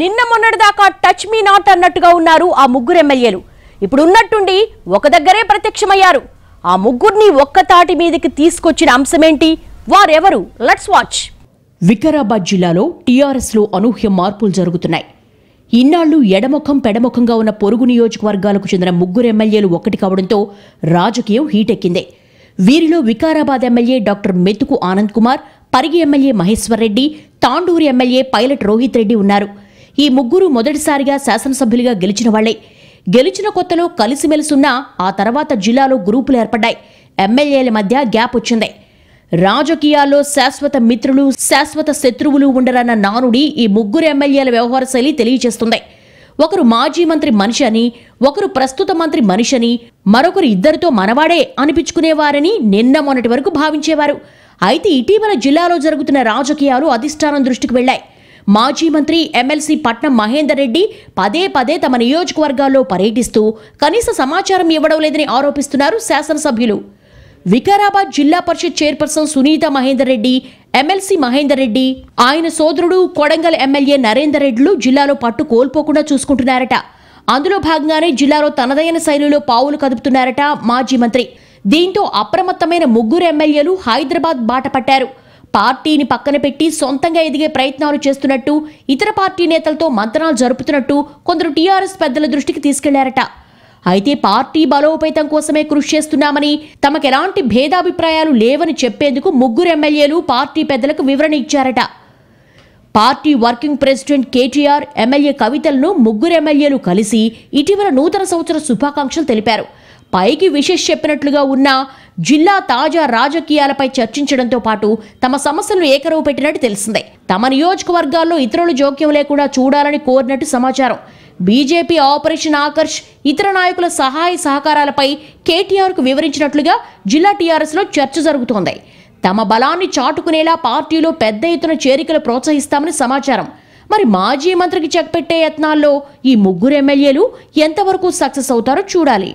నిన్న మొన్నటి దాకా టచ్ మీ నాట్ అన్నట్టుగా ఉన్నారు ఆ ముగ్గురు ఎమ్మెల్యేలు ఇప్పుడు ఉన్నట్టుండి ఒక దగ్గరే ప్రత్యక్షమయ్యారు ఆ ముగ్గురిని ఒక్క తాటి మీదకి తీసుకొచ్చిన అంశమేంటి వారెవరు లెట్స్ వాచ్ వికారాబాద్ జిల్లాలో టీఆర్ఎస్లో అనూహ్య మార్పులు జరుగుతున్నాయి ఇన్నాళ్లు ఎడముఖం పెడముఖంగా ఉన్న పొరుగు నియోజకవర్గాలకు చెందిన ముగ్గురు ఎమ్మెల్యేలు ఒకటి కావడంతో రాజకీయం హీటెక్కిందే వీరిలో Vikarabad MLA doctor Methuku Anand Kumar Parigi MLA Maheshwar Reddy Tandur MLA pilot Rohit Reddy ఉన్నారు ఈ ముగ్గురు మొదటిసారిగా శాసనసభ్యులుగా గెలిచిన వాళ్లే గెలిచిన కొత్తలో కలిసిమెలిసున్నా ఆ తర్వాత జిల్లాలో గ్రూపులు ఏర్పడ్డాయి ఎమ్మెల్యేల మధ్య గ్యాప్ వచ్చింది రాజకీయాల్లో శాశ్వత మిత్రులు శాశ్వత శత్రువులు ఉండరన్న నానుడి ఈ ముగ్గురు ఎమ్మెల్యేల వ్యవహార శైలి తెలియజేస్తుంది ఒకరు మాజీ మంత్రి మనిషి అని ఒకరు ప్రస్తుత మంత్రి మనిషి అని మరొకరు ఇద్దరితో మనవాడే అనిపించుకునేవారని నిన్న మొన్నటి వరకు భావించేవారు అయితే ఇటీవల జిల్లాలో జరుగుతున్న రాజకీయాలు అధిష్టానం దృష్టికి వెళ్లాయి మాజీ మంత్రి ఎమ్మెల్సీ పట్నం మహేందర్ రెడ్డి పదే పదే తమ నియోజకవర్గాల్లో పర్యటిస్తూ కనీస సమాచారం ఇవ్వడం లేదని ఆరోపిస్తున్నారు శాసనసభ్యులు వికారాబాద్ జిల్లా పరిషత్ చైర్పర్సన్ సునీత మహేందర్ రెడ్డి ఎమ్మెల్సీ మహేందర్ రెడ్డి ఆయన సోదరుడు కొడంగల్ ఎమ్మెల్యే నరేందర్ రెడ్డిలు జిల్లాలో పట్టు కోల్పోకుండా చూసుకుంటున్నారట అందులో భాగంగానే జిల్లాలో తనదైన శైలిలో పావులు కదుపుతున్నారట మాజీ మంత్రి దీంతో అప్రమత్తమైన ముగ్గురు ఎమ్మెల్యేలు హైదరాబాద్ బాట పట్టారు పార్టీని పక్కన పెట్టి సొంతంగా ఎదిగే ప్రయత్నాలు చేస్తున్నట్టు ఇతర పార్టీ నేతలతో మంతనాలు జరుపుతున్నట్టు కొందరు టీఆర్ఎస్ పెద్దల దృష్టికి తీసుకెళ్లారట అయితే పార్టీ బలోపేతం కోసమే కృషి చేస్తున్నామని తమకెలాంటి భేదాభిప్రాయాలు లేవని చెప్పేందుకు ముగ్గురు ఎమ్మెల్యేలు పార్టీ పెద్దలకు వివరణ ఇచ్చారట party working president KTR MLA కవితలను ముగ్గురు ఎమ్మెల్యేలు కలిసి ఇటీవల నూతన సంవత్సర శుభాకాంక్షలు తెలిపారు పైకి విశేష్ చెప్పినట్లుగా ఉన్న జిల్లా తాజా రాజకీయాలపై చర్చించడంతో పాటు తమ సమస్యలను ఏకరవు పెట్టినట్టు తెలిసిందే తమ నియోజకవర్గాల్లో ఇతరులు జోక్యం లేకుండా చూడాలని కోరినట్టు సమాచారం బీజేపీ ఆపరేషన్ ఆకర్ష్ ఇతర నాయకుల సహాయ సహకారాలపై కేటీఆర్కు వివరించినట్లుగా జిల్లా టీఆర్ఎస్లో చర్చ జరుగుతోంది తమ బలాన్ని చాటుకునేలా పార్టీలో పెద్ద ఎత్తున చేరికలు ప్రోత్సహిస్తామని సమాచారం మరి మాజీ మంత్రికి చెక్ పెట్టే యత్నాల్లో ఈ ముగ్గురు ఎమ్మెల్యేలు ఎంతవరకు సక్సెస్ అవుతారో చూడాలి